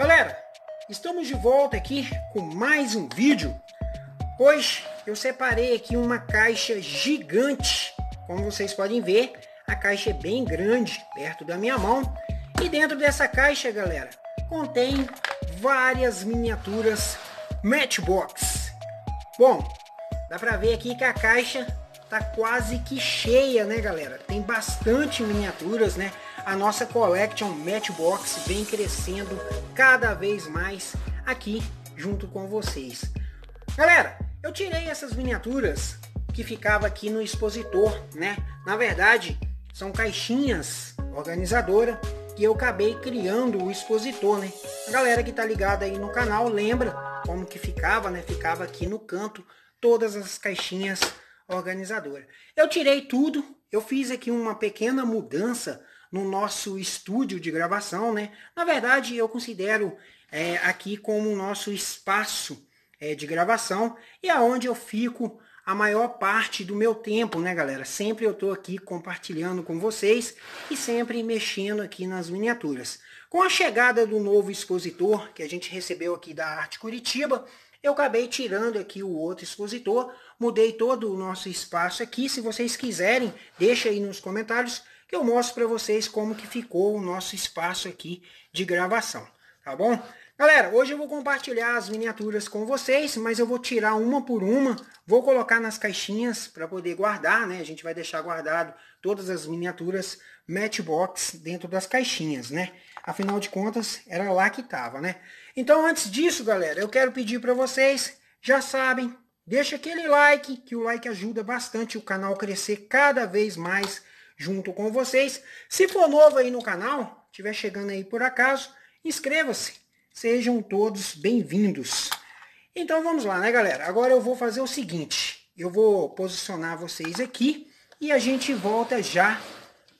Galera, estamos de volta aqui com mais um vídeo. Hoje eu separei aqui uma caixa gigante. Como vocês podem ver, a caixa é bem grande, perto da minha mão. E dentro dessa caixa, galera, contém várias miniaturas Matchbox. Bom, dá pra ver aqui que a caixa tá quase que cheia, né, galera? Tem bastante miniaturas, né? A nossa collection Matchbox vem crescendo cada vez mais aqui junto com vocês. Galera, eu tirei essas miniaturas que ficava aqui no expositor, né? Na verdade, são caixinhas organizadora que eu acabei criando o expositor, né? A galera que tá ligada aí no canal lembra como que ficava, né? Ficava aqui no canto todas as caixinhas organizadora. Eu tirei tudo, eu fiz aqui uma pequena mudança no nosso estúdio de gravação, né? Na verdade, eu considero é, aqui como o nosso espaço é, de gravação e aonde é eu fico a maior parte do meu tempo, né, galera? Sempre eu tô aqui compartilhando com vocês e sempre mexendo aqui nas miniaturas. Com a chegada do novo expositor que a gente recebeu aqui da Arte Curitiba, eu acabei tirando aqui o outro expositor, mudei todo o nosso espaço aqui. Se vocês quiserem, deixa aí nos comentários que eu mostro para vocês como que ficou o nosso espaço aqui de gravação tá bom? Galera, hoje eu vou compartilhar as miniaturas com vocês, mas eu vou tirar uma por uma, vou colocar nas caixinhas para poder guardar, né? A gente vai deixar guardado todas as miniaturas Matchbox dentro das caixinhas, né? Afinal de contas, era lá que tava, né? Então, antes disso, galera, eu quero pedir para vocês, já sabem, deixa aquele like, que o like ajuda bastante o canal crescer cada vez mais junto com vocês. Se for novo aí no canal, estiver chegando aí por acaso, Inscreva-se. Sejam todos bem-vindos. Então vamos lá, né, galera? Agora eu vou fazer o seguinte. Eu vou posicionar vocês aqui e a gente volta já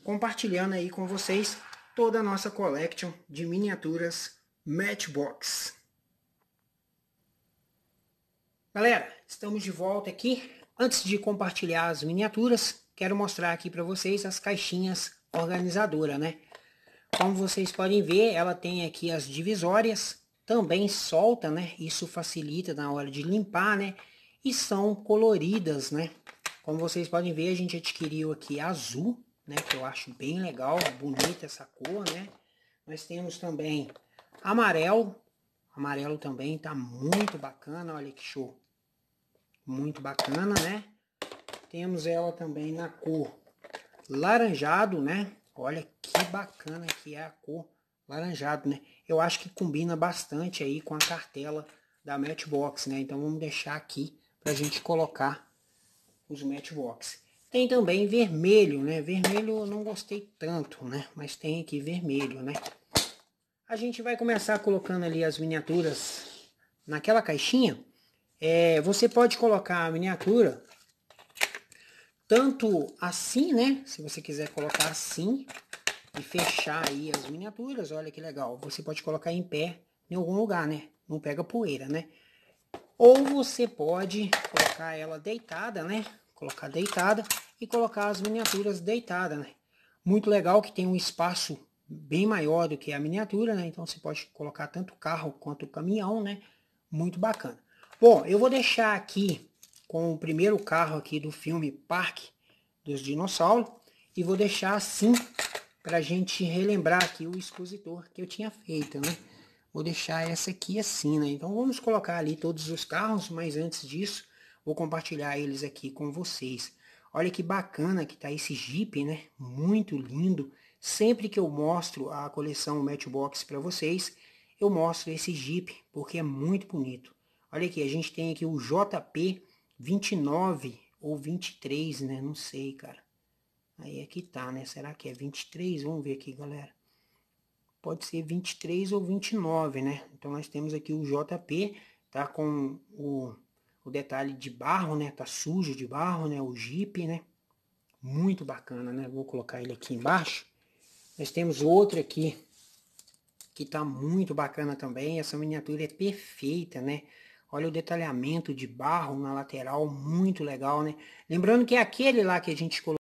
compartilhando aí com vocês toda a nossa collection de miniaturas Matchbox. Galera, estamos de volta aqui. Antes de compartilhar as miniaturas, quero mostrar aqui para vocês as caixinhas organizadora, né? Como vocês podem ver, ela tem aqui as divisórias, também solta, né? Isso facilita na hora de limpar, né? E são coloridas, né? Como vocês podem ver, a gente adquiriu aqui azul, né? Que eu acho bem legal, bonita essa cor, né? Nós temos também amarelo. Amarelo também tá muito bacana, olha que show. Muito bacana, né? Temos ela também na cor laranjado, né? Olha que bacana que é a cor laranjado, né? Eu acho que combina bastante aí com a cartela da Matchbox, né? Então vamos deixar aqui para a gente colocar os Matchbox. Tem também vermelho, né? Vermelho eu não gostei tanto, né? Mas tem aqui vermelho, né? A gente vai começar colocando ali as miniaturas naquela caixinha. É, você pode colocar a miniatura tanto assim, né? Se você quiser colocar assim, e fechar aí as miniaturas, olha que legal. Você pode colocar em pé em algum lugar, né? Não pega poeira, né? Ou você pode colocar ela deitada, né? Colocar deitada e colocar as miniaturas deitada, né? Muito legal que tem um espaço bem maior do que a miniatura, né? Então você pode colocar tanto carro quanto caminhão, né? Muito bacana. Bom, eu vou deixar aqui com o primeiro carro aqui do filme Parque dos Dinossauros e vou deixar assim para a gente relembrar aqui o expositor que eu tinha feito, né? Vou deixar essa aqui assim, né? Então vamos colocar ali todos os carros, mas antes disso vou compartilhar eles aqui com vocês. Olha que bacana que tá esse Jeep, né? Muito lindo. Sempre que eu mostro a coleção Matchbox para vocês, eu mostro esse Jeep, porque é muito bonito. Olha aqui, a gente tem aqui o JP 29 ou 23, né? Não sei, cara. Aí é que tá, né? Será que é 23? Vamos ver aqui, galera. Pode ser 23 ou 29, né? Então nós temos aqui o JP, tá com o, o detalhe de barro, né? Tá sujo de barro, né? O Jeep, né? Muito bacana, né? Vou colocar ele aqui embaixo. Nós temos outro aqui, que tá muito bacana também. Essa miniatura é perfeita, né? Olha o detalhamento de barro na lateral, muito legal, né? Lembrando que é aquele lá que a gente colocou.